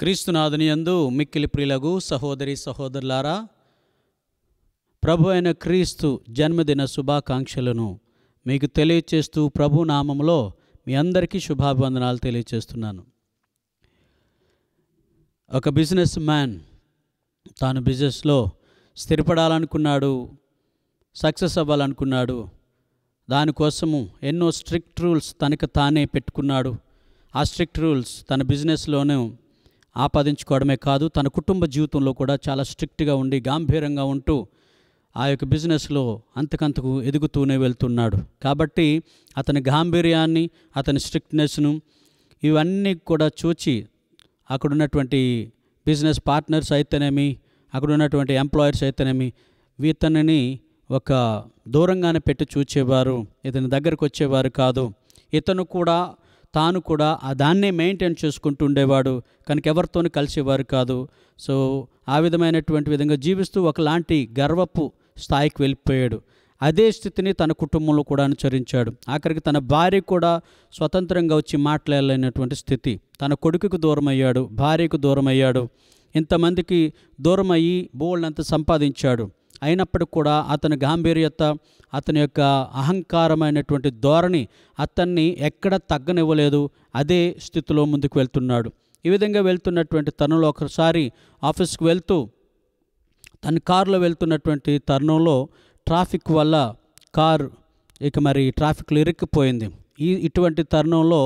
క్రీస్తునాథుని యందు మిక్కిలి ప్రిలగు సహోదరి సహోదరులారా ప్రభు అయిన క్రీస్తు జన్మదిన శుభాకాంక్షలను మీకు తెలియచేస్తూ ప్రభు నామంలో మీ అందరికీ శుభాభివందనాలు తెలియచేస్తున్నాను ఒక బిజినెస్ మ్యాన్ తాను బిజినెస్లో స్థిరపడాలనుకున్నాడు సక్సెస్ అవ్వాలనుకున్నాడు దానికోసము ఎన్నో స్ట్రిక్ట్ రూల్స్ తనకు తానే పెట్టుకున్నాడు ఆ స్ట్రిక్ట్ రూల్స్ తన బిజినెస్లోనూ ఆపాదించుకోవడమే కాదు తన కుటుంబ జీవితంలో కూడా చాలా స్ట్రిక్ట్గా ఉండి గాంభీరంగా ఉంటూ ఆ యొక్క బిజినెస్లో అంతకంతకు ఎదుగుతూనే వెళ్తున్నాడు కాబట్టి అతని గాంభీర్యాన్ని అతని స్ట్రిక్ట్నెస్ను ఇవన్నీ కూడా చూచి అక్కడ ఉన్నటువంటి బిజినెస్ పార్ట్నర్స్ అయితేనేమి అక్కడ ఉన్నటువంటి ఎంప్లాయర్స్ అయితేనేమి వీతనని ఒక దూరంగానే పెట్టి చూచేవారు ఇతని దగ్గరకు వచ్చేవారు కాదు ఇతను కూడా తాను కూడా ఆ దాన్నే మెయింటైన్ చేసుకుంటూ ఉండేవాడు కనుక ఎవరితోనూ కలిసేవారు కాదు సో ఆ విధమైనటువంటి విధంగా జీవిస్తూ ఒకలాంటి గర్వపు స్థాయికి వెళ్ళిపోయాడు అదే స్థితిని తన కుటుంబంలో కూడా అనుచరించాడు ఆఖరికి తన భార్య కూడా స్వతంత్రంగా వచ్చి మాట్లాడలేనటువంటి స్థితి తన కొడుకుకు దూరం అయ్యాడు భార్యకు దూరం అయ్యాడు ఇంతమందికి దూరం అయ్యి సంపాదించాడు అయినప్పటికీ కూడా అతని గాంభీర్యత అతని యొక్క అహంకారమైనటువంటి ధోరణి అతన్ని ఎక్కడ తగ్గనివ్వలేదు అదే స్థితిలో ముందుకు వెళ్తున్నాడు ఈ విధంగా వెళ్తున్నటువంటి తనలో ఒకసారి ఆఫీస్కి వెళ్తూ తన కారులో వెళ్తున్నటువంటి తరుణంలో ట్రాఫిక్ వల్ల కారు ఇక మరి ట్రాఫిక్లో ఇరుక్కుపోయింది ఈ ఇటువంటి తరుణంలో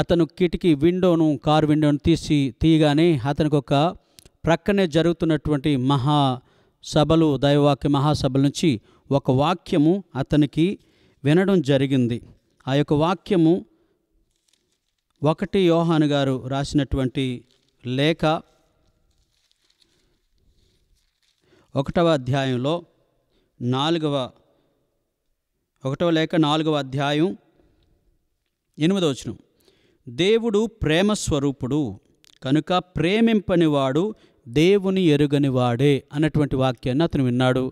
అతను కిటికీ విండోను కారు విండోను తీసి తీయగానే అతనికి ఒక ప్రక్కనే జరుగుతున్నటువంటి మహా సభలు దైవవాక్య మహాసభల నుంచి ఒక వాక్యము అతనికి వినడం జరిగింది ఆ యొక్క వాక్యము ఒకటి యోహాను గారు రాసినటువంటి లేఖ ఒకటవ అధ్యాయంలో నాలుగవ ఒకటవ లేక నాలుగవ అధ్యాయం ఎనిమిదవ వచనం దేవుడు ప్రేమ స్వరూపుడు కనుక ప్రేమింపనివాడు దేవుని ఎరుగనివాడే అన్నటువంటి వాక్యాన్ని అతను విన్నాడు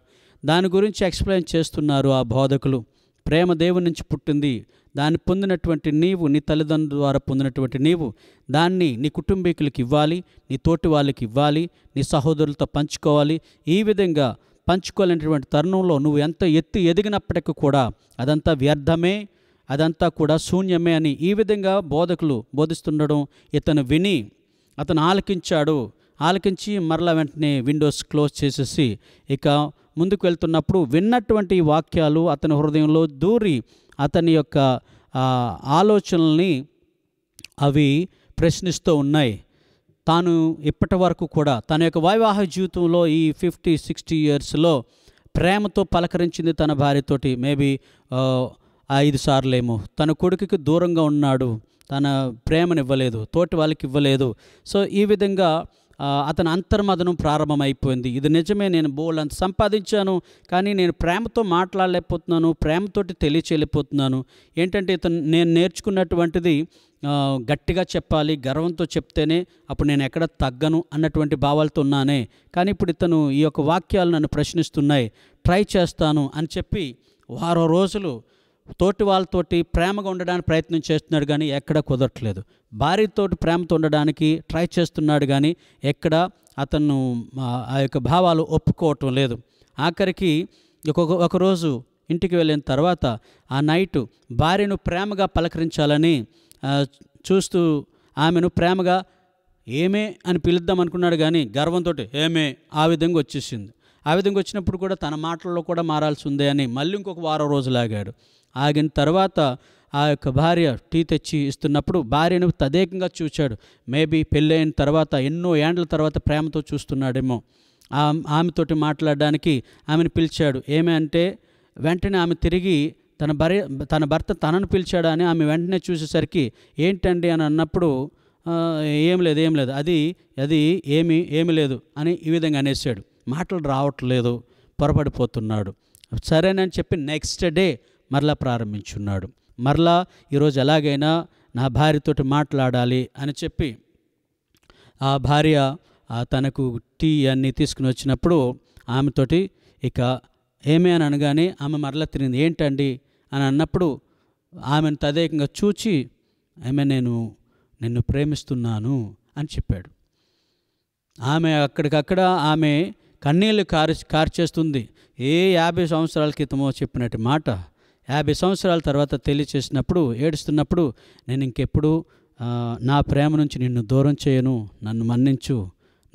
దాని గురించి ఎక్స్ప్లెయిన్ చేస్తున్నారు ఆ బోధకులు ప్రేమ దేవుని నుంచి పుట్టింది దాన్ని పొందినటువంటి నీవు నీ తల్లిదండ్రుల ద్వారా పొందినటువంటి నీవు దాన్ని నీ కుటుంబీకులకి ఇవ్వాలి నీ తోటి వాళ్ళకి ఇవ్వాలి నీ సహోదరులతో పంచుకోవాలి ఈ విధంగా పంచుకోవాలనేటువంటి తరుణంలో నువ్వు ఎంత ఎత్తు ఎదిగినప్పటికీ కూడా అదంతా వ్యర్థమే అదంతా కూడా శూన్యమే అని ఈ విధంగా బోధకులు బోధిస్తుండడం ఇతను విని అతను ఆలకించాడు ఆలకించి మరలా వెంటనే విండోస్ క్లోజ్ చేసేసి ఇక ముందుకు వెళ్తున్నప్పుడు విన్నటువంటి వాక్యాలు అతని హృదయంలో దూరి అతని యొక్క ఆలోచనల్ని అవి ప్రశ్నిస్తూ ఉన్నాయి తాను ఇప్పటి వరకు కూడా తన యొక్క వైవాహ జీవితంలో ఈ ఫిఫ్టీ సిక్స్టీ ఇయర్స్లో ప్రేమతో పలకరించింది తన భార్యతోటి మేబీ ఐదు సార్లేమో తన కొడుకుకి దూరంగా ఉన్నాడు తన ప్రేమనివ్వలేదు తోటి వాళ్ళకి ఇవ్వలేదు సో ఈ విధంగా అతని అంతర్మదనం ప్రారంభమైపోయింది ఇది నిజమే నేను బోలంత సంపాదించాను కానీ నేను ప్రేమతో మాట్లాడలేకపోతున్నాను ప్రేమతోటి తెలియచేయలేకపోతున్నాను ఏంటంటే ఇతను నేను నేర్చుకున్నటువంటిది గట్టిగా చెప్పాలి గర్వంతో చెప్తేనే అప్పుడు నేను ఎక్కడ తగ్గను అన్నటువంటి భావాలతో ఉన్నానే కానీ ఇప్పుడు ఇతను ఈ యొక్క వాక్యాలు నన్ను ప్రశ్నిస్తున్నాయి ట్రై చేస్తాను అని చెప్పి వారం రోజులు తోటి వాళ్ళతోటి ప్రేమగా ఉండడానికి ప్రయత్నం చేస్తున్నాడు కానీ ఎక్కడ కుదరట్లేదు భార్యతో ప్రేమతో ఉండడానికి ట్రై చేస్తున్నాడు కానీ ఎక్కడ అతను ఆ యొక్క భావాలు ఒప్పుకోవటం లేదు ఆఖరికి ఒక్కొక్క ఒకరోజు ఇంటికి వెళ్ళిన తర్వాత ఆ నైట్ భార్యను ప్రేమగా పలకరించాలని చూస్తూ ఆమెను ప్రేమగా ఏమే అని పిలుద్దాం అనుకున్నాడు కానీ గర్వంతో ఏమే ఆ విధంగా వచ్చేసింది ఆ విధంగా వచ్చినప్పుడు కూడా తన మాటల్లో కూడా మారాల్సి ఉంది అని మళ్ళీ ఇంకొక వారం రోజులాగాడు ఆగిన తర్వాత ఆ యొక్క భార్య టీ తెచ్చి ఇస్తున్నప్పుడు భార్యను తదేకంగా చూచాడు మేబీ పెళ్ళైన తర్వాత ఎన్నో ఏండ్ల తర్వాత ప్రేమతో చూస్తున్నాడేమో ఆమెతోటి మాట్లాడడానికి ఆమెను పిలిచాడు ఏమి అంటే వెంటనే ఆమె తిరిగి తన భార్య తన భర్త తనను పిలిచాడని ఆమె వెంటనే చూసేసరికి ఏంటండి అని అన్నప్పుడు ఏం లేదు ఏం లేదు అది అది ఏమి ఏమి లేదు అని ఈ విధంగా అనేసాడు మాటలు రావట్లేదు పొరపడిపోతున్నాడు సరేనని చెప్పి నెక్స్ట్ డే మరలా ప్రారంభించున్నాడు మరలా ఈరోజు ఎలాగైనా నా భార్యతో మాట్లాడాలి అని చెప్పి ఆ భార్య తనకు టీ అన్నీ తీసుకుని వచ్చినప్పుడు ఆమెతోటి ఇక ఏమే అని అనగానే ఆమె మరలా తిరిగింది ఏంటండి అని అన్నప్పుడు ఆమెను తదేకంగా చూచి ఆమె నేను నిన్ను ప్రేమిస్తున్నాను అని చెప్పాడు ఆమె అక్కడికక్కడ ఆమె కన్నీళ్ళు కారు కార్చేస్తుంది ఏ యాభై సంవత్సరాల క్రితమో చెప్పినట్టు మాట యాభై సంవత్సరాల తర్వాత తెలియచేసినప్పుడు ఏడుస్తున్నప్పుడు నేను ఇంకెప్పుడు నా ప్రేమ నుంచి నిన్ను దూరం చేయను నన్ను మన్నించు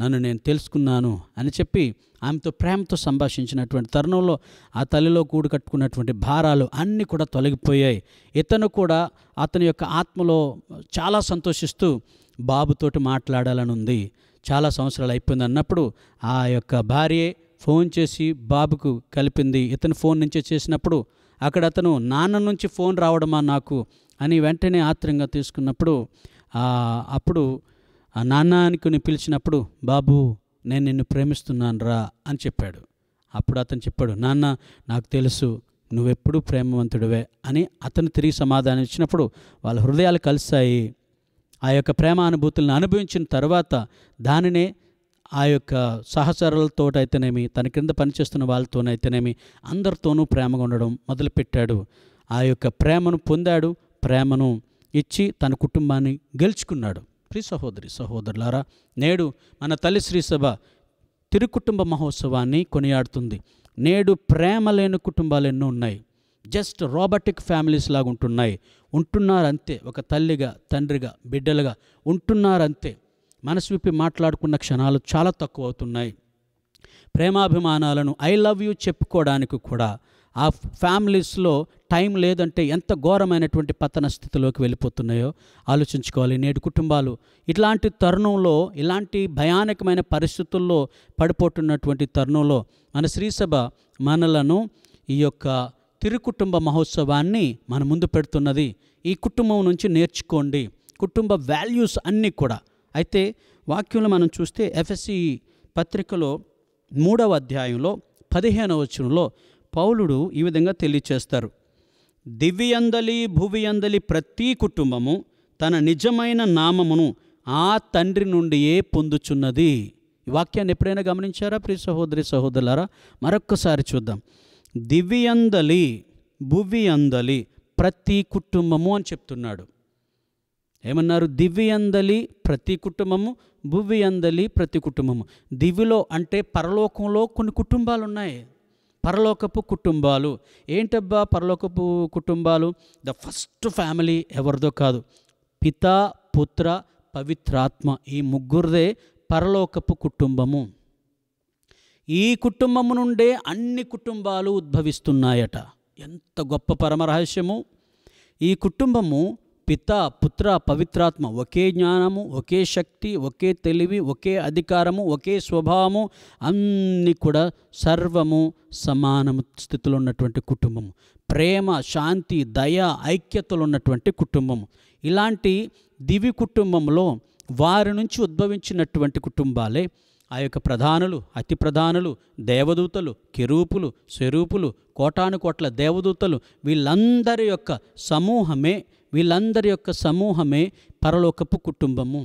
నన్ను నేను తెలుసుకున్నాను అని చెప్పి ఆమెతో ప్రేమతో సంభాషించినటువంటి తరుణంలో ఆ తల్లిలో కూడు కట్టుకున్నటువంటి భారాలు అన్నీ కూడా తొలగిపోయాయి ఇతను కూడా అతని యొక్క ఆత్మలో చాలా సంతోషిస్తూ బాబుతోటి మాట్లాడాలని ఉంది చాలా సంవత్సరాలు అయిపోయింది అన్నప్పుడు ఆ యొక్క భార్యే ఫోన్ చేసి బాబుకు కలిపింది ఇతను ఫోన్ నుంచే చేసినప్పుడు అక్కడ అతను నాన్న నుంచి ఫోన్ రావడమా నాకు అని వెంటనే ఆత్రంగా తీసుకున్నప్పుడు అప్పుడు ఆ నాన్న అనుకుని పిలిచినప్పుడు బాబు నేను నిన్ను ప్రేమిస్తున్నాను రా అని చెప్పాడు అప్పుడు అతను చెప్పాడు నాన్న నాకు తెలుసు నువ్వెప్పుడు ప్రేమవంతుడివే అని అతను తిరిగి సమాధానం ఇచ్చినప్పుడు వాళ్ళ హృదయాలు కలిశాయి ఆ యొక్క ప్రేమ అనుభూతులను అనుభవించిన తర్వాత దానినే ఆ యొక్క అయితేనేమి తన కింద పనిచేస్తున్న వాళ్ళతోనైతేనేమి అందరితోనూ ప్రేమగా ఉండడం మొదలుపెట్టాడు ఆ యొక్క ప్రేమను పొందాడు ప్రేమను ఇచ్చి తన కుటుంబాన్ని గెలుచుకున్నాడు ప్రి సహోదరి సహోదరులారా నేడు మన తల్లి శ్రీసభ తిరుకుటుంబ మహోత్సవాన్ని కొనియాడుతుంది నేడు ప్రేమ లేని కుటుంబాలు ఎన్నో ఉన్నాయి జస్ట్ రోబోటిక్ ఫ్యామిలీస్ లాగా ఉంటున్నాయి ఉంటున్నారంతే ఒక తల్లిగా తండ్రిగా బిడ్డలుగా ఉంటున్నారంతే మనసు విప్పి మాట్లాడుకున్న క్షణాలు చాలా తక్కువ అవుతున్నాయి ప్రేమాభిమానాలను ఐ లవ్ యూ చెప్పుకోవడానికి కూడా ఆ ఫ్యామిలీస్లో టైం లేదంటే ఎంత ఘోరమైనటువంటి పతన స్థితిలోకి వెళ్ళిపోతున్నాయో ఆలోచించుకోవాలి నేటి కుటుంబాలు ఇట్లాంటి తరుణంలో ఇలాంటి భయానకమైన పరిస్థితుల్లో పడిపోతున్నటువంటి తరుణంలో మన శ్రీసభ మనలను ఈ యొక్క తిరు కుటుంబ మహోత్సవాన్ని మన ముందు పెడుతున్నది ఈ కుటుంబం నుంచి నేర్చుకోండి కుటుంబ వాల్యూస్ అన్నీ కూడా అయితే వాక్యంలో మనం చూస్తే ఎఫ్ఎస్సి పత్రికలో మూడవ అధ్యాయంలో పదిహేను వచనంలో పౌలుడు ఈ విధంగా తెలియచేస్తారు దివ్యందలి భువియందలి ప్రతి కుటుంబము తన నిజమైన నామమును ఆ తండ్రి నుండియే పొందుచున్నది ఈ వాక్యాన్ని ఎప్పుడైనా గమనించారా ప్రియ సహోదరి సహోదరులారా మరొక్కసారి చూద్దాం దివ్యందలి అందలి ప్రతి కుటుంబము అని చెప్తున్నాడు ఏమన్నారు దివ్యందలి ప్రతి కుటుంబము అందలి ప్రతి కుటుంబము దివిలో అంటే పరలోకంలో కొన్ని కుటుంబాలు ఉన్నాయి పరలోకపు కుటుంబాలు ఏంటబ్బా పరలోకపు కుటుంబాలు ద ఫస్ట్ ఫ్యామిలీ ఎవరిదో కాదు పిత పుత్ర పవిత్రాత్మ ఈ ముగ్గురుదే పరలోకపు కుటుంబము ఈ కుటుంబము నుండే అన్ని కుటుంబాలు ఉద్భవిస్తున్నాయట ఎంత గొప్ప పరమరహస్యము ఈ కుటుంబము పిత పుత్ర పవిత్రాత్మ ఒకే జ్ఞానము ఒకే శక్తి ఒకే తెలివి ఒకే అధికారము ఒకే స్వభావము అన్నీ కూడా సర్వము సమానము స్థితిలో ఉన్నటువంటి కుటుంబము ప్రేమ శాంతి దయ ఐక్యతలు ఉన్నటువంటి కుటుంబము ఇలాంటి దివి కుటుంబంలో వారి నుంచి ఉద్భవించినటువంటి కుటుంబాలే ఆ యొక్క ప్రధానులు అతి ప్రధానులు దేవదూతలు కిరూపులు స్వరూపులు కోటాను కోట్ల దేవదూతలు వీళ్ళందరి యొక్క సమూహమే వీళ్ళందరి యొక్క సమూహమే పరలోకపు కుటుంబము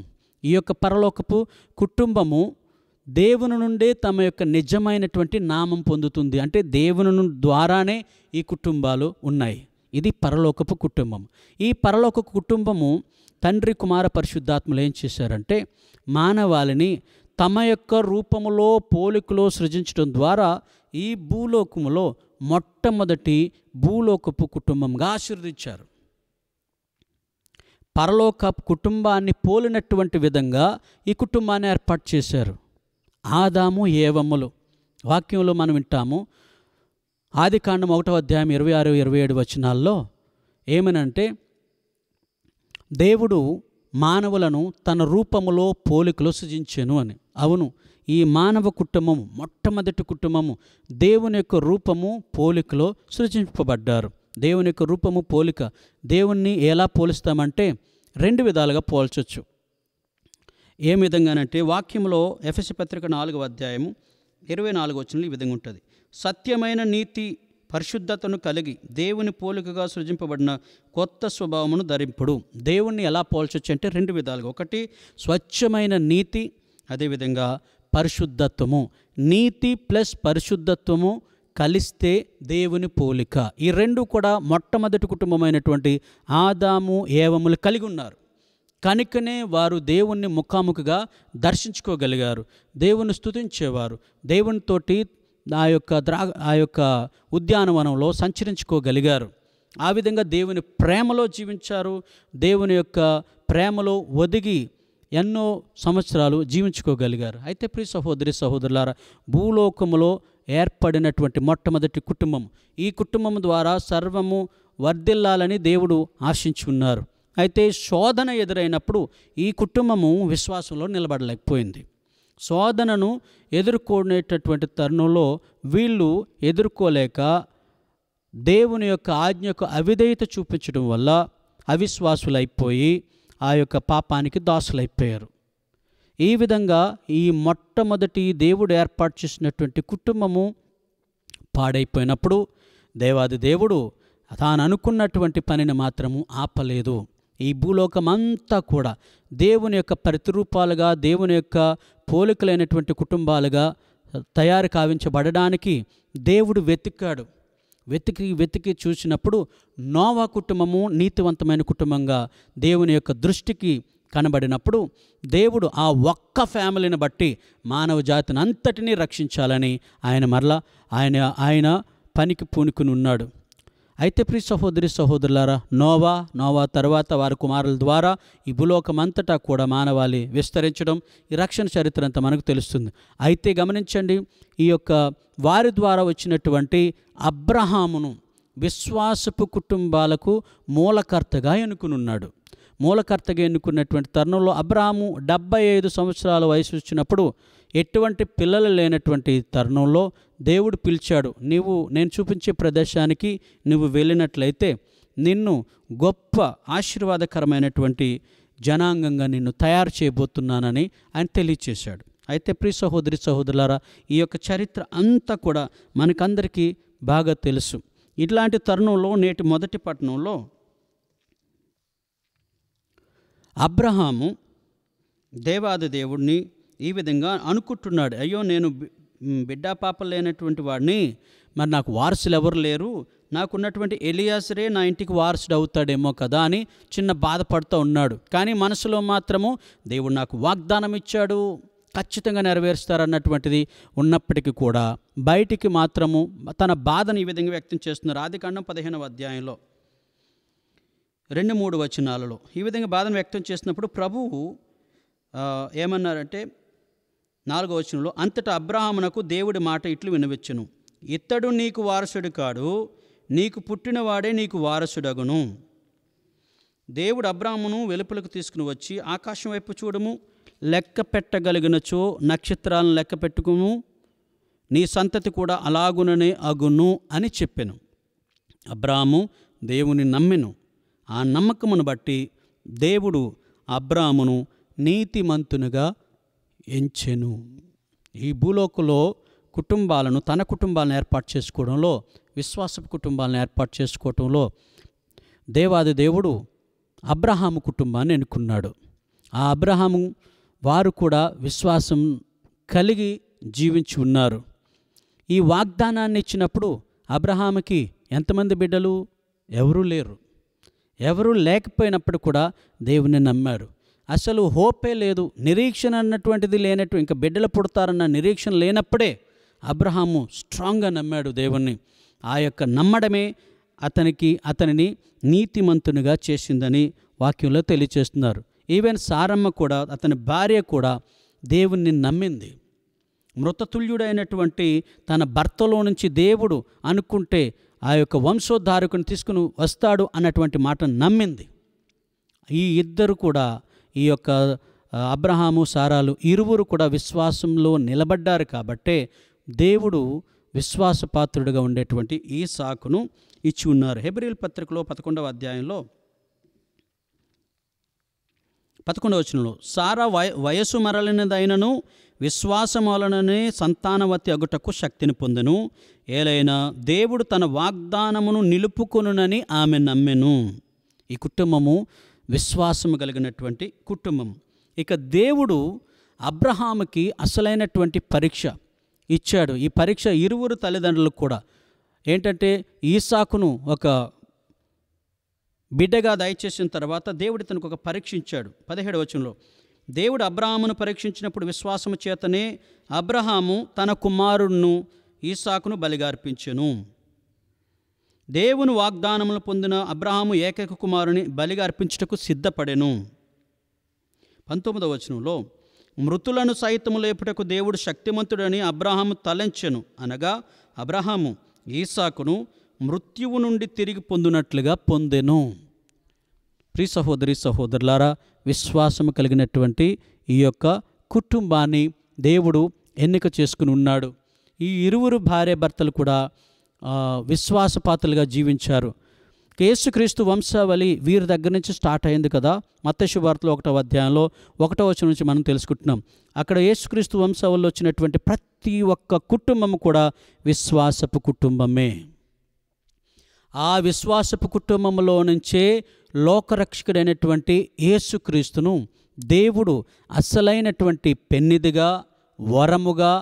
ఈ యొక్క పరలోకపు కుటుంబము దేవుని నుండే తమ యొక్క నిజమైనటువంటి నామం పొందుతుంది అంటే దేవుని ద్వారానే ఈ కుటుంబాలు ఉన్నాయి ఇది పరలోకపు కుటుంబం ఈ పరలోక కుటుంబము తండ్రి కుమార పరిశుద్ధాత్మలు ఏం చేశారంటే మానవాళిని తమ యొక్క రూపములో పోలికలో సృజించడం ద్వారా ఈ భూలోకములో మొట్టమొదటి భూలోకపు కుటుంబంగా ఆశీర్వదించారు పరలోక కుటుంబాన్ని పోలినటువంటి విధంగా ఈ కుటుంబాన్ని ఏర్పాటు చేశారు ఆదాము ఏవమ్మలు వాక్యంలో మనం వింటాము ఆది కాండం ఒకటో అధ్యాయం ఇరవై ఆరు ఇరవై ఏడు వచనాల్లో ఏమనంటే దేవుడు మానవులను తన రూపములో పోలికలో సృజించాను అని అవును ఈ మానవ కుటుంబము మొట్టమొదటి కుటుంబము దేవుని యొక్క రూపము పోలికలో సృజింపబడ్డారు దేవుని యొక్క రూపము పోలిక దేవుణ్ణి ఎలా పోలిస్తామంటే రెండు విధాలుగా పోల్చొచ్చు ఏ విధంగానంటే వాక్యంలో ఎఫ్ఎస్ పత్రిక నాలుగు అధ్యాయము ఇరవై నాలుగు వచ్చిన ఈ విధంగా ఉంటుంది సత్యమైన నీతి పరిశుద్ధతను కలిగి దేవుని పోలికగా సృజింపబడిన కొత్త స్వభావమును ధరింపుడు దేవుణ్ణి ఎలా పోల్చొచ్చు అంటే రెండు విధాలుగా ఒకటి స్వచ్ఛమైన నీతి అదేవిధంగా పరిశుద్ధత్వము నీతి ప్లస్ పరిశుద్ధత్వము కలిస్తే దేవుని పోలిక ఈ రెండు కూడా మొట్టమొదటి కుటుంబమైనటువంటి ఆదాము ఏవములు కలిగి ఉన్నారు కనుకనే వారు దేవుణ్ణి ముఖాముఖిగా దర్శించుకోగలిగారు దేవుని స్థుతించేవారు దేవునితోటి ఆ యొక్క ద్రా ఆ యొక్క ఉద్యానవనంలో సంచరించుకోగలిగారు ఆ విధంగా దేవుని ప్రేమలో జీవించారు దేవుని యొక్క ప్రేమలో ఒదిగి ఎన్నో సంవత్సరాలు జీవించుకోగలిగారు అయితే ప్రియ సహోదరి సహోదరులారా భూలోకములో ఏర్పడినటువంటి మొట్టమొదటి కుటుంబం ఈ కుటుంబం ద్వారా సర్వము వర్ధిల్లాలని దేవుడు ఆశించున్నారు అయితే శోధన ఎదురైనప్పుడు ఈ కుటుంబము విశ్వాసంలో నిలబడలేకపోయింది శోధనను ఎదుర్కొనేటటువంటి తరుణంలో వీళ్ళు ఎదుర్కోలేక దేవుని యొక్క ఆజ్ఞకు అవిధేయత చూపించడం వల్ల అవిశ్వాసులైపోయి ఆ యొక్క పాపానికి దాసులైపోయారు ఈ విధంగా ఈ మొట్టమొదటి దేవుడు ఏర్పాటు చేసినటువంటి కుటుంబము పాడైపోయినప్పుడు దేవాది దేవుడు తాను అనుకున్నటువంటి పనిని మాత్రము ఆపలేదు ఈ భూలోకమంతా కూడా దేవుని యొక్క ప్రతిరూపాలుగా దేవుని యొక్క పోలికలైనటువంటి కుటుంబాలుగా తయారు కావించబడడానికి దేవుడు వెతికాడు వెతికి వెతికి చూసినప్పుడు నోవా కుటుంబము నీతివంతమైన కుటుంబంగా దేవుని యొక్క దృష్టికి కనబడినప్పుడు దేవుడు ఆ ఒక్క ఫ్యామిలీని బట్టి మానవ జాతిని అంతటినీ రక్షించాలని ఆయన మరలా ఆయన ఆయన పనికి పూనుకుని ఉన్నాడు అయితే ప్రి సహోదరి సహోదరులారా నోవా నోవా తర్వాత వారి కుమారుల ద్వారా ఈ భూలోకమంతటా కూడా మానవాళి విస్తరించడం ఈ రక్షణ చరిత్ర అంతా మనకు తెలుస్తుంది అయితే గమనించండి ఈ యొక్క వారి ద్వారా వచ్చినటువంటి అబ్రహామును విశ్వాసపు కుటుంబాలకు మూలకర్తగా ఎన్నుకునున్నాడు మూలకర్తగా ఎన్నుకున్నటువంటి తరుణంలో అబ్రాహాము డెబ్బై ఐదు సంవత్సరాల వయసు వచ్చినప్పుడు ఎటువంటి పిల్లలు లేనటువంటి తరుణంలో దేవుడు పిలిచాడు నీవు నేను చూపించే ప్రదేశానికి నువ్వు వెళ్ళినట్లయితే నిన్ను గొప్ప ఆశీర్వాదకరమైనటువంటి జనాంగంగా నిన్ను తయారు చేయబోతున్నానని ఆయన తెలియచేశాడు అయితే ప్రి సహోదరి సహోదరులారా ఈ యొక్క చరిత్ర అంతా కూడా మనకందరికీ బాగా తెలుసు ఇట్లాంటి తరుణంలో నేటి మొదటి పట్టణంలో అబ్రహాము దేవాది దేవుడిని ఈ విధంగా అనుకుంటున్నాడు అయ్యో నేను బిడ్డా పాప లేనటువంటి వాడిని మరి నాకు వారసులు ఎవరు లేరు నాకున్నటువంటి ఎలియాసరే నా ఇంటికి వారసుడు అవుతాడేమో కదా అని చిన్న బాధపడుతూ ఉన్నాడు కానీ మనసులో మాత్రము దేవుడు నాకు వాగ్దానం ఇచ్చాడు ఖచ్చితంగా నెరవేరుస్తారన్నటువంటిది ఉన్నప్పటికీ కూడా బయటికి మాత్రము తన బాధను ఈ విధంగా వ్యక్తం చేస్తున్నారు ఆదికాండం పదిహేనవ అధ్యాయంలో రెండు మూడు వచనాలలో ఈ విధంగా బాధను వ్యక్తం చేసినప్పుడు ప్రభువు ఏమన్నారంటే నాలుగో వచనంలో అంతటా అబ్రాహ్మణకు దేవుడి మాట ఇట్లు వినవచ్చును ఇత్తడు నీకు వారసుడు కాడు నీకు పుట్టినవాడే నీకు వారసుడగును దేవుడు అబ్రాహ్మను వెలుపలకు తీసుకుని వచ్చి ఆకాశం వైపు చూడము లెక్క పెట్టగలిగినచో నక్షత్రాలను లెక్క పెట్టుకును నీ సంతతి కూడా అలాగుననే అగును అని చెప్పాను అబ్రాహము దేవుని నమ్మెను ఆ నమ్మకమును బట్టి దేవుడు అబ్రామును నీతిమంతునిగా ఎంచెను ఈ భూలోకంలో కుటుంబాలను తన కుటుంబాలను ఏర్పాటు చేసుకోవడంలో విశ్వాసపు కుటుంబాలను ఏర్పాటు చేసుకోవడంలో దేవాది దేవుడు అబ్రహాము కుటుంబాన్ని ఎన్నుకున్నాడు ఆ అబ్రహాము వారు కూడా విశ్వాసం కలిగి జీవించి ఉన్నారు ఈ వాగ్దానాన్ని ఇచ్చినప్పుడు అబ్రహాముకి ఎంతమంది బిడ్డలు ఎవరూ లేరు ఎవరూ లేకపోయినప్పుడు కూడా దేవుని నమ్మారు అసలు హోపే లేదు నిరీక్షణ అన్నటువంటిది లేనట్టు ఇంకా బిడ్డలు పుడతారన్న నిరీక్షణ లేనప్పుడే అబ్రహాము స్ట్రాంగ్గా నమ్మాడు దేవుణ్ణి ఆ యొక్క నమ్మడమే అతనికి అతనిని నీతిమంతునిగా చేసిందని వాక్యంలో తెలియచేస్తున్నారు ఈవెన్ సారమ్మ కూడా అతని భార్య కూడా దేవుణ్ణి నమ్మింది మృతతుల్యుడైనటువంటి తన భర్తలో నుంచి దేవుడు అనుకుంటే ఆ యొక్క వంశోద్ధారకుని తీసుకుని వస్తాడు అన్నటువంటి మాట నమ్మింది ఈ ఇద్దరు కూడా ఈ యొక్క అబ్రహాము సారాలు ఇరువురు కూడా విశ్వాసంలో నిలబడ్డారు కాబట్టే దేవుడు విశ్వాసపాత్రుడిగా ఉండేటువంటి ఈ సాకును ఇచ్చి ఉన్నారు హెబ్రిల్ పత్రికలో పదకొండవ అధ్యాయంలో వచనంలో సారా వయ వయస్సు మరలినదైనను విశ్వాసములననే సంతానవతి అగుటకు శక్తిని పొందెను ఏలైనా దేవుడు తన వాగ్దానమును నిలుపుకొనునని ఆమె నమ్మెను ఈ కుటుంబము విశ్వాసము కలిగినటువంటి కుటుంబం ఇక దేవుడు అబ్రహాముకి అసలైనటువంటి పరీక్ష ఇచ్చాడు ఈ పరీక్ష ఇరువురు తల్లిదండ్రులకు కూడా ఏంటంటే ఈసాకును ఒక బిడ్డగా దయచేసిన తర్వాత దేవుడు తనకు ఒక పరీక్షించాడు పదిహేడు వచనంలో దేవుడు అబ్రహామును పరీక్షించినప్పుడు విశ్వాసము చేతనే అబ్రహాము తన కుమారుణ్ణు ఈసాకును బలిగార్పించెను దేవుని వాగ్దానములు పొందిన అబ్రహాము ఏకైక కుమారుని బలిగా అర్పించుటకు సిద్ధపడెను పంతొమ్మిదవ వచనంలో మృతులను సైతము లేపుటకు దేవుడు శక్తిమంతుడని అబ్రహాము తలంచెను అనగా అబ్రహాము ఈసాకును మృత్యువు నుండి తిరిగి పొందినట్లుగా పొందెను ప్రి సహోదరి సహోదరులారా విశ్వాసము కలిగినటువంటి ఈ యొక్క కుటుంబాన్ని దేవుడు ఎన్నిక చేసుకుని ఉన్నాడు ఈ ఇరువురు భార్య భర్తలు కూడా విశ్వాసపాతలుగా జీవించారు యేసుక్రీస్తు వంశావళి వీరి దగ్గర నుంచి స్టార్ట్ అయింది కదా మత్స్యవార్తలు ఒకటో అధ్యాయంలో ఒకటో వచ్చిన నుంచి మనం తెలుసుకుంటున్నాం అక్కడ యేసుక్రీస్తు వంశావళిలో వచ్చినటువంటి ప్రతి ఒక్క కుటుంబం కూడా విశ్వాసపు కుటుంబమే ఆ విశ్వాసపు కుటుంబంలో నుంచే లోకరక్షకుడైనటువంటి యేసుక్రీస్తును దేవుడు అసలైనటువంటి పెన్నిదిగా వరముగా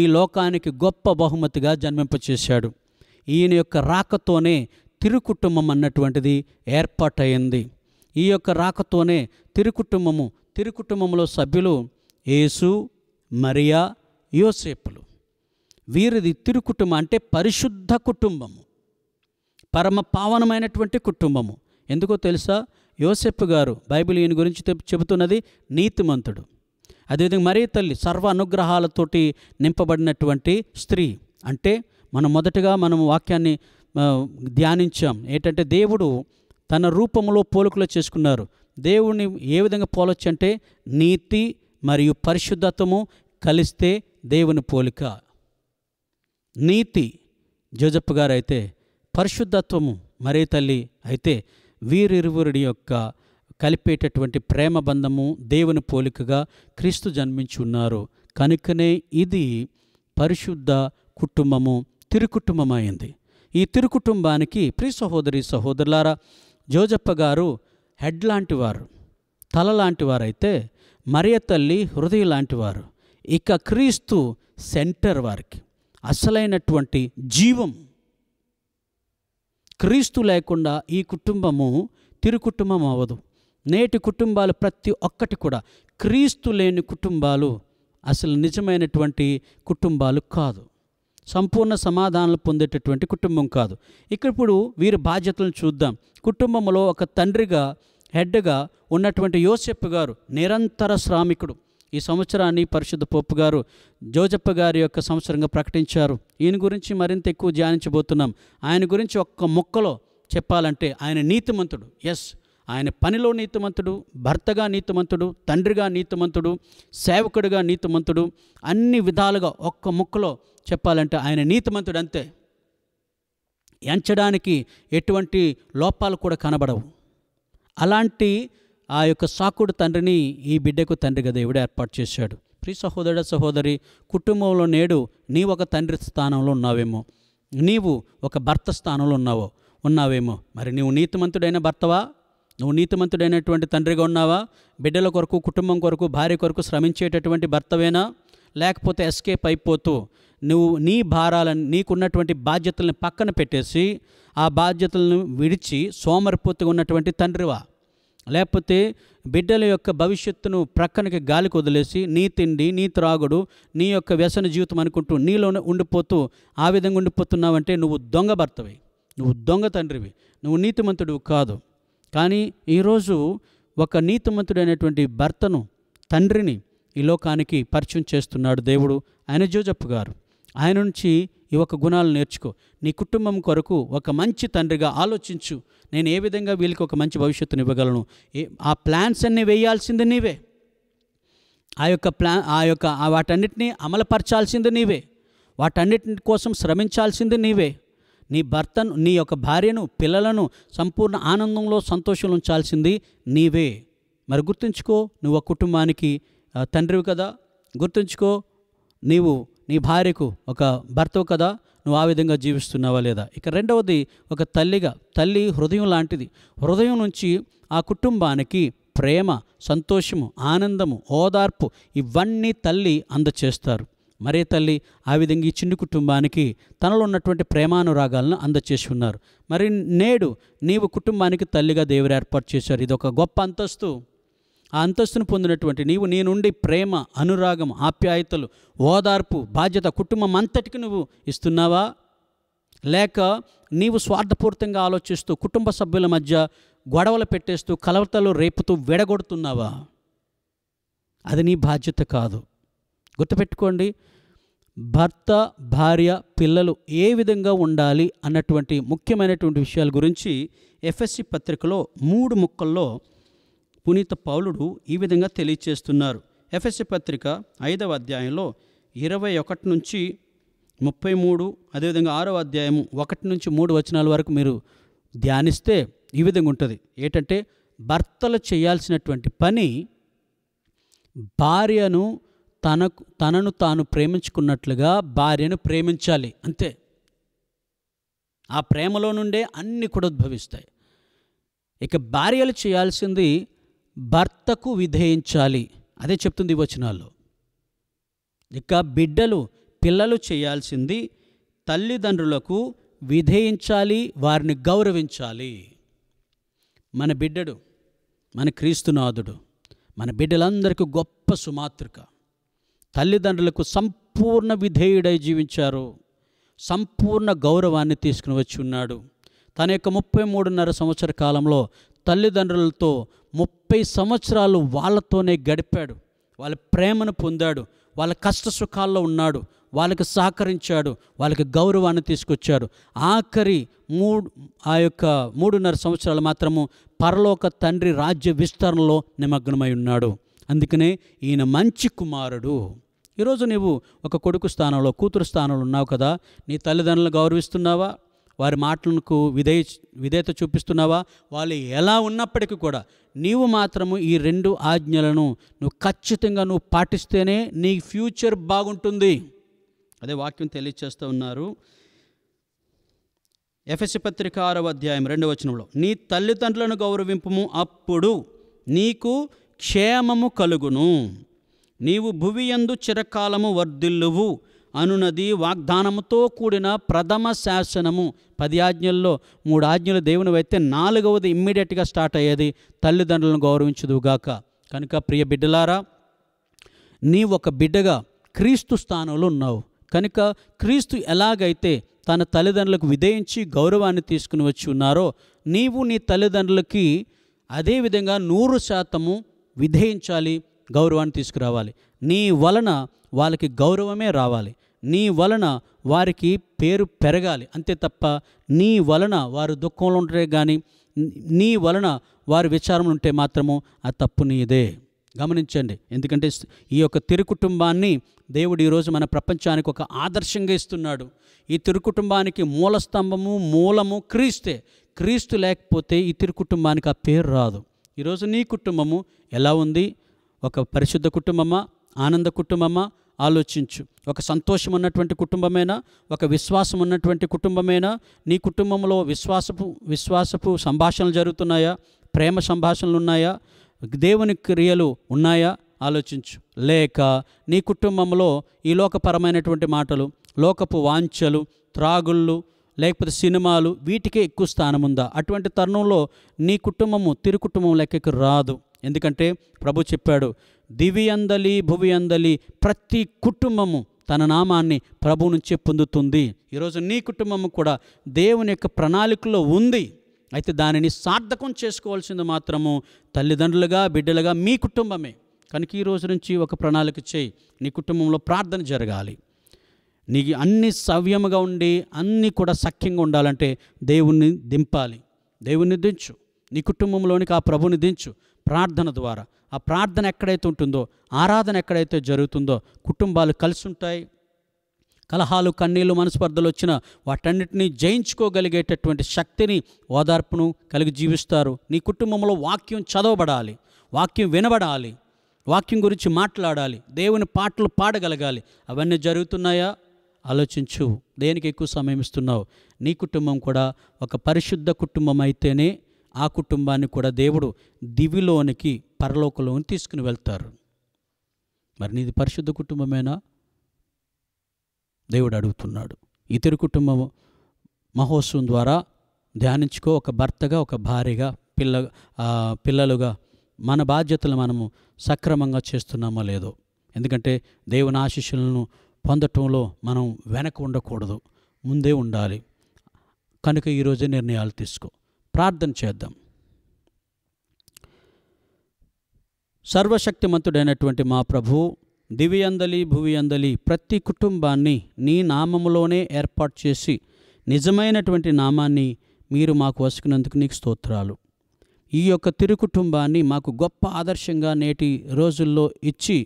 ఈ లోకానికి గొప్ప బహుమతిగా జన్మింపచేశాడు ఈయన యొక్క రాకతోనే తిరుకుటుంబం అన్నటువంటిది ఏర్పాటైంది ఈ యొక్క రాకతోనే తిరుకుటుంబము తిరుకుటుంబంలో సభ్యులు యేసు మరియా యోసేపులు వీరిది తిరుకుటుంబం అంటే పరిశుద్ధ కుటుంబము పరమ పావనమైనటువంటి కుటుంబము ఎందుకో తెలుసా యోసెప్ గారు బైబిల్ ఈయన గురించి చెబుతున్నది నీతిమంతుడు అదేవిధంగా మరీ తల్లి సర్వ అనుగ్రహాలతోటి నింపబడినటువంటి స్త్రీ అంటే మనం మొదటగా మనం వాక్యాన్ని ధ్యానించాం ఏంటంటే దేవుడు తన రూపంలో పోలుకలు చేసుకున్నారు దేవుణ్ణి ఏ విధంగా పోలొచ్చు అంటే నీతి మరియు పరిశుద్ధతము కలిస్తే దేవుని పోలిక నీతి జోజప్ప గారు అయితే పరిశుద్ధత్వము మరే తల్లి అయితే వీరిరువురుడి యొక్క కలిపేటటువంటి ప్రేమ బంధము దేవుని పోలికగా క్రీస్తు జన్మించున్నారు కనుకనే ఇది పరిశుద్ధ కుటుంబము తిరుకుటుంబమైంది ఈ తిరుకుటుంబానికి ప్రియ సహోదరి సహోదరులారా జోజప్ప గారు హెడ్ లాంటివారు తల లాంటివారైతే మరియ తల్లి హృదయ లాంటివారు ఇక క్రీస్తు సెంటర్ వారికి అసలైనటువంటి జీవం క్రీస్తు లేకుండా ఈ కుటుంబము తిరు కుటుంబం అవ్వదు నేటి కుటుంబాలు ప్రతి ఒక్కటి కూడా క్రీస్తు లేని కుటుంబాలు అసలు నిజమైనటువంటి కుటుంబాలు కాదు సంపూర్ణ సమాధానాలు పొందేటటువంటి కుటుంబం కాదు ఇక్కడ ఇప్పుడు వీరి బాధ్యతలను చూద్దాం కుటుంబంలో ఒక తండ్రిగా హెడ్గా ఉన్నటువంటి యోసెప్ గారు నిరంతర శ్రామికుడు ఈ సంవత్సరాన్ని పరిశుద్ధ పొప్పు గారు జోజప్ప గారి యొక్క సంవత్సరంగా ప్రకటించారు ఈయన గురించి మరింత ఎక్కువ ధ్యానించబోతున్నాం ఆయన గురించి ఒక్క మొక్కలో చెప్పాలంటే ఆయన నీతిమంతుడు ఎస్ ఆయన పనిలో నీతిమంతుడు భర్తగా నీతిమంతుడు తండ్రిగా నీతిమంతుడు సేవకుడిగా నీతిమంతుడు అన్ని విధాలుగా ఒక్క ముక్కలో చెప్పాలంటే ఆయన నీతిమంతుడు అంతే ఎంచడానికి ఎటువంటి లోపాలు కూడా కనబడవు అలాంటి ఆ యొక్క సాకుడు తండ్రిని ఈ బిడ్డకు తండ్రిగా దేవుడు ఏర్పాటు చేశాడు ప్రి సహోదరుడ సహోదరి కుటుంబంలో నేడు నీ ఒక తండ్రి స్థానంలో ఉన్నావేమో నీవు ఒక భర్త స్థానంలో ఉన్నావో ఉన్నావేమో మరి నీవు నీతిమంతుడైన భర్తవా నువ్వు నీతిమంతుడైనటువంటి తండ్రిగా ఉన్నావా బిడ్డల కొరకు కుటుంబం కొరకు భార్య కొరకు శ్రమించేటటువంటి భర్తవేనా లేకపోతే ఎస్కేప్ అయిపోతూ నువ్వు నీ భారాలను నీకున్నటువంటి బాధ్యతలను పక్కన పెట్టేసి ఆ బాధ్యతలను విడిచి సోమరిపోతుగా ఉన్నటువంటి తండ్రివా లేకపోతే బిడ్డల యొక్క భవిష్యత్తును ప్రక్కనకి గాలికి వదిలేసి నీ తిండి నీ త్రాగుడు నీ యొక్క వ్యసన జీవితం అనుకుంటూ నీలోనే ఉండిపోతూ ఆ విధంగా ఉండిపోతున్నావంటే నువ్వు దొంగ భర్తవి నువ్వు దొంగ తండ్రివి నువ్వు నీతిమంతుడు కాదు కానీ ఈరోజు ఒక నీతిమంతుడు అనేటువంటి భర్తను తండ్రిని ఈ లోకానికి పరిచయం చేస్తున్నాడు దేవుడు ఆయన జోజప్పు గారు ఆయన నుంచి ఈ యొక్క గుణాలు నేర్చుకో నీ కుటుంబం కొరకు ఒక మంచి తండ్రిగా ఆలోచించు నేను ఏ విధంగా వీళ్ళకి ఒక మంచి భవిష్యత్తుని ఇవ్వగలను ఏ ఆ ప్లాన్స్ అన్నీ వేయాల్సింది నీవే ఆ యొక్క ప్లాన్ ఆ యొక్క వాటన్నిటినీ అమలుపరచాల్సింది నీవే వాటన్నిటి కోసం శ్రమించాల్సింది నీవే నీ భర్తను నీ యొక్క భార్యను పిల్లలను సంపూర్ణ ఆనందంలో సంతోషంలో ఉంచాల్సింది నీవే మరి గుర్తుంచుకో నువ్వు ఆ కుటుంబానికి తండ్రివి కదా గుర్తుంచుకో నీవు నీ భార్యకు ఒక భర్తవు కదా నువ్వు ఆ విధంగా జీవిస్తున్నావా లేదా ఇక రెండవది ఒక తల్లిగా తల్లి హృదయం లాంటిది హృదయం నుంచి ఆ కుటుంబానికి ప్రేమ సంతోషము ఆనందము ఓదార్పు ఇవన్నీ తల్లి అందచేస్తారు మరే తల్లి ఆ విధంగా ఈ చిన్న కుటుంబానికి తనలో ఉన్నటువంటి ప్రేమానురాగాలను అందచేసి ఉన్నారు మరి నేడు నీవు కుటుంబానికి తల్లిగా దేవుడు ఏర్పాటు చేశారు ఇది ఒక గొప్ప అంతస్తు ఆ అంతస్తును పొందినటువంటి నీవు నీ నుండి ప్రేమ అనురాగం ఆప్యాయతలు ఓదార్పు బాధ్యత కుటుంబం అంతటికి నువ్వు ఇస్తున్నావా లేక నీవు స్వార్థపూరితంగా ఆలోచిస్తూ కుటుంబ సభ్యుల మధ్య గొడవలు పెట్టేస్తూ కలవతలు రేపుతూ విడగొడుతున్నావా అది నీ బాధ్యత కాదు గుర్తుపెట్టుకోండి భర్త భార్య పిల్లలు ఏ విధంగా ఉండాలి అన్నటువంటి ముఖ్యమైనటువంటి విషయాల గురించి ఎఫ్ఎస్సి పత్రికలో మూడు ముక్కల్లో పునీత పౌలుడు ఈ విధంగా తెలియచేస్తున్నారు ఎఫ్ఎస్సి పత్రిక ఐదవ అధ్యాయంలో ఇరవై ఒకటి నుంచి ముప్పై మూడు అదేవిధంగా ఆరో అధ్యాయము ఒకటి నుంచి మూడు వచనాల వరకు మీరు ధ్యానిస్తే ఈ విధంగా ఉంటుంది ఏంటంటే భర్తలు చేయాల్సినటువంటి పని భార్యను తనకు తనను తాను ప్రేమించుకున్నట్లుగా భార్యను ప్రేమించాలి అంతే ఆ ప్రేమలో నుండే అన్నీ కూడా ఉద్భవిస్తాయి ఇక భార్యలు చేయాల్సింది భర్తకు విధేయించాలి అదే చెప్తుంది వచనాల్లో ఇక బిడ్డలు పిల్లలు చేయాల్సింది తల్లిదండ్రులకు విధేయించాలి వారిని గౌరవించాలి మన బిడ్డడు మన క్రీస్తునాథుడు మన బిడ్డలందరికీ గొప్ప సుమాతృక తల్లిదండ్రులకు సంపూర్ణ విధేయుడై జీవించారు సంపూర్ణ గౌరవాన్ని తీసుకుని వచ్చి ఉన్నాడు తన యొక్క ముప్పై మూడున్నర సంవత్సర కాలంలో తల్లిదండ్రులతో ముప్పై సంవత్సరాలు వాళ్ళతోనే గడిపాడు వాళ్ళ ప్రేమను పొందాడు వాళ్ళ కష్ట సుఖాల్లో ఉన్నాడు వాళ్ళకి సహకరించాడు వాళ్ళకి గౌరవాన్ని తీసుకొచ్చాడు ఆఖరి మూడు ఆ యొక్క మూడున్నర సంవత్సరాలు మాత్రము పరలోక తండ్రి రాజ్య విస్తరణలో నిమగ్నమై ఉన్నాడు అందుకనే ఈయన మంచి కుమారుడు ఈరోజు నీవు ఒక కొడుకు స్థానంలో కూతురు స్థానంలో ఉన్నావు కదా నీ తల్లిదండ్రులను గౌరవిస్తున్నావా వారి మాటలకు విధేయ విధేయత చూపిస్తున్నావా వాళ్ళు ఎలా ఉన్నప్పటికీ కూడా నీవు మాత్రము ఈ రెండు ఆజ్ఞలను నువ్వు ఖచ్చితంగా నువ్వు పాటిస్తేనే నీ ఫ్యూచర్ బాగుంటుంది అదే వాక్యం తెలియచేస్తూ ఉన్నారు ఎఫ్ఎస్ పత్రిక ఆరవ అధ్యాయం రెండవ వచనంలో నీ తల్లిదండ్రులను గౌరవింపుము అప్పుడు నీకు క్షేమము కలుగును నీవు భువి ఎందు చిరకాలము వర్ధిల్లువు అనునది వాగ్దానముతో కూడిన ప్రథమ శాసనము పది ఆజ్ఞల్లో మూడు ఆజ్ఞలు దేవుని అయితే నాలుగవది ఇమ్మీడియట్గా స్టార్ట్ అయ్యేది తల్లిదండ్రులను గౌరవించదుగాక కనుక ప్రియ బిడ్డలారా నీ ఒక బిడ్డగా క్రీస్తు స్థానంలో ఉన్నావు కనుక క్రీస్తు ఎలాగైతే తన తల్లిదండ్రులకు విధేయించి గౌరవాన్ని తీసుకుని వచ్చి ఉన్నారో నీవు నీ తల్లిదండ్రులకి అదేవిధంగా నూరు శాతము విధేయించాలి గౌరవాన్ని తీసుకురావాలి నీ వలన వాళ్ళకి గౌరవమే రావాలి నీ వలన వారికి పేరు పెరగాలి అంతే తప్ప నీ వలన వారు దుఃఖంలో ఉంటే కానీ నీ వలన వారి విచారంలో ఉంటే మాత్రము ఆ తప్పు నీదే గమనించండి ఎందుకంటే ఈ యొక్క తిరు కుటుంబాన్ని దేవుడు ఈరోజు మన ప్రపంచానికి ఒక ఆదర్శంగా ఇస్తున్నాడు ఈ తిరు కుటుంబానికి మూల స్తంభము మూలము క్రీస్తే క్రీస్తు లేకపోతే ఈ తిరు కుటుంబానికి ఆ పేరు రాదు ఈరోజు నీ కుటుంబము ఎలా ఉంది ఒక పరిశుద్ధ కుటుంబమా ఆనంద కుటుంబమా ఆలోచించు ఒక సంతోషం ఉన్నటువంటి కుటుంబమైనా ఒక విశ్వాసం ఉన్నటువంటి కుటుంబమైనా నీ కుటుంబంలో విశ్వాసపు విశ్వాసపు సంభాషణలు జరుగుతున్నాయా ప్రేమ సంభాషణలు ఉన్నాయా దేవుని క్రియలు ఉన్నాయా ఆలోచించు లేక నీ కుటుంబంలో ఈ లోకపరమైనటువంటి మాటలు లోకపు వాంఛలు త్రాగుళ్ళు లేకపోతే సినిమాలు వీటికే ఎక్కువ స్థానం ఉందా అటువంటి తరుణంలో నీ కుటుంబము తిరు కుటుంబం లెక్కకు రాదు ఎందుకంటే ప్రభు చెప్పాడు దివి అందలి భువి అందలి ప్రతి కుటుంబము తన నామాన్ని ప్రభు నుంచే పొందుతుంది ఈరోజు నీ కుటుంబము కూడా దేవుని యొక్క ప్రణాళికలో ఉంది అయితే దానిని సార్థకం చేసుకోవాల్సింది మాత్రము తల్లిదండ్రులుగా బిడ్డలుగా మీ కుటుంబమే కనుక ఈ రోజు నుంచి ఒక ప్రణాళిక చేయి నీ కుటుంబంలో ప్రార్థన జరగాలి నీకు అన్ని సవ్యముగా ఉండి అన్నీ కూడా సఖ్యంగా ఉండాలంటే దేవుణ్ణి దింపాలి దేవుణ్ణి దించు నీ కుటుంబంలోనికి ఆ ప్రభుని దించు ప్రార్థన ద్వారా ఆ ప్రార్థన ఎక్కడైతే ఉంటుందో ఆరాధన ఎక్కడైతే జరుగుతుందో కుటుంబాలు కలిసి ఉంటాయి కలహాలు కన్నీళ్లు మనస్పర్ధలు వచ్చిన వాటన్నిటినీ జయించుకోగలిగేటటువంటి శక్తిని ఓదార్పును కలిగి జీవిస్తారు నీ కుటుంబంలో వాక్యం చదవబడాలి వాక్యం వినబడాలి వాక్యం గురించి మాట్లాడాలి దేవుని పాటలు పాడగలగాలి అవన్నీ జరుగుతున్నాయా ఆలోచించు దేనికి ఎక్కువ సమయం ఇస్తున్నావు నీ కుటుంబం కూడా ఒక పరిశుద్ధ కుటుంబం అయితేనే ఆ కుటుంబాన్ని కూడా దేవుడు దివిలోనికి పరలోకంలోని తీసుకుని వెళ్తారు మరి నీది పరిశుద్ధ కుటుంబమేనా దేవుడు అడుగుతున్నాడు ఇతరు కుటుంబం మహోత్సవం ద్వారా ధ్యానించుకో ఒక భర్తగా ఒక భార్యగా పిల్ల పిల్లలుగా మన బాధ్యతలు మనము సక్రమంగా చేస్తున్నామో లేదో ఎందుకంటే దేవుని ఆశీస్సులను పొందటంలో మనం వెనక ఉండకూడదు ముందే ఉండాలి కనుక ఈరోజే నిర్ణయాలు తీసుకో ప్రార్థన చేద్దాం సర్వశక్తిమంతుడైనటువంటి మా ప్రభు దివ్యందలి భువియందలి ప్రతి కుటుంబాన్ని నీ నామములోనే ఏర్పాటు చేసి నిజమైనటువంటి నామాన్ని మీరు మాకు వసుకున్నందుకు నీకు స్తోత్రాలు ఈ యొక్క తిరు కుటుంబాన్ని మాకు గొప్ప ఆదర్శంగా నేటి రోజుల్లో ఇచ్చి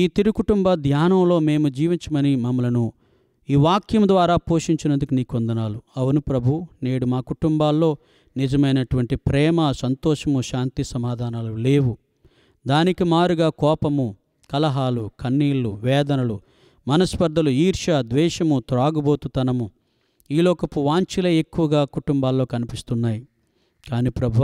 ఈ తిరు కుటుంబ ధ్యానంలో మేము జీవించమని మమ్మలను ఈ వాక్యం ద్వారా పోషించినందుకు నీకు వందనాలు అవును ప్రభు నేడు మా కుటుంబాల్లో నిజమైనటువంటి ప్రేమ సంతోషము శాంతి సమాధానాలు లేవు దానికి మారుగా కోపము కలహాలు కన్నీళ్ళు వేదనలు మనస్పర్ధలు ఈర్ష్య ద్వేషము త్రాగుబోతుతనము ఈలోకపు వాంఛలే ఎక్కువగా కుటుంబాల్లో కనిపిస్తున్నాయి కానీ ప్రభు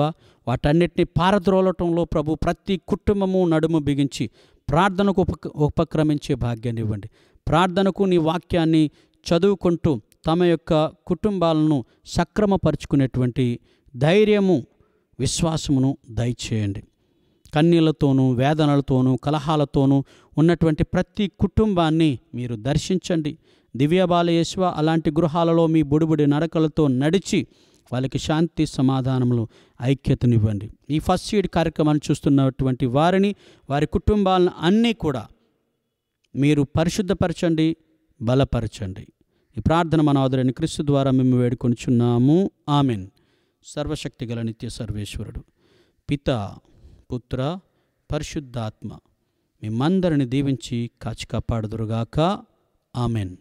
వాటన్నిటిని పారద్రోలటంలో ప్రభు ప్రతి కుటుంబము నడుము బిగించి ప్రార్థనకు ఉప ఉపక్రమించే భాగ్యాన్ని ఇవ్వండి ప్రార్థనకు నీ వాక్యాన్ని చదువుకుంటూ తమ యొక్క కుటుంబాలను సక్రమపరుచుకునేటువంటి ధైర్యము విశ్వాసమును దయచేయండి కన్నీళ్లతోనూ వేదనలతోనూ కలహాలతోనూ ఉన్నటువంటి ప్రతి కుటుంబాన్ని మీరు దర్శించండి దివ్యబాలయేశ్వ అలాంటి గృహాలలో మీ బుడిబుడి నడకలతో నడిచి వాళ్ళకి శాంతి సమాధానములు ఐక్యతనివ్వండి ఈ ఫస్ట్ ఎయిడ్ కార్యక్రమాన్ని చూస్తున్నటువంటి వారిని వారి కుటుంబాలను అన్నీ కూడా మీరు పరిశుద్ధపరచండి బలపరచండి ఈ ప్రార్థన మన ఆదరణ క్రీస్తు ద్వారా మేము వేడుకొనిచున్నాము ఆమెన్ సర్వశక్తి గల నిత్య సర్వేశ్వరుడు పిత పుత్ర పరిశుద్ధాత్మ మేమందరిని దీవించి కాచి కాపాడుదురుగాక ఆమెన్